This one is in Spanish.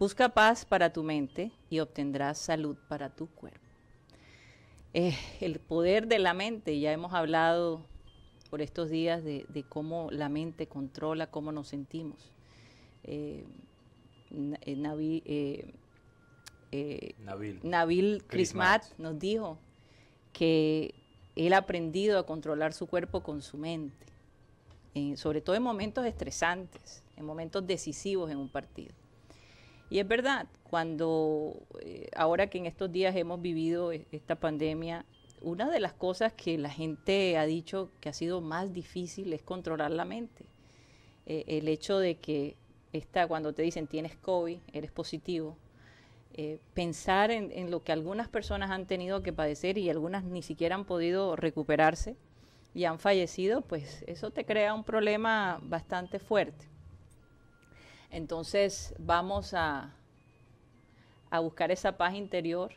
Busca paz para tu mente y obtendrás salud para tu cuerpo. Eh, el poder de la mente, ya hemos hablado por estos días de, cómo la mente controla cómo nos sentimos. Eh, eh, Nabil, Nabil nos dijo que él ha aprendido a controlar su cuerpo con su mente, sobre todo en momentos estresantes, en momentos decisivos en un partido. Y es verdad, cuando eh, ahora que en estos días hemos vivido e-, esta pandemia, una de las cosas que la gente ha dicho que ha sido más difícil es controlar la mente. E-, el hecho de que está cuando te dicen tienes COVID, eres positivo, eh, pensar en, lo que algunas personas han tenido que padecer y algunas ni siquiera han podido recuperarse y han fallecido, pues eso te crea un problema bastante fuerte. Entonces vamos a, buscar esa paz interior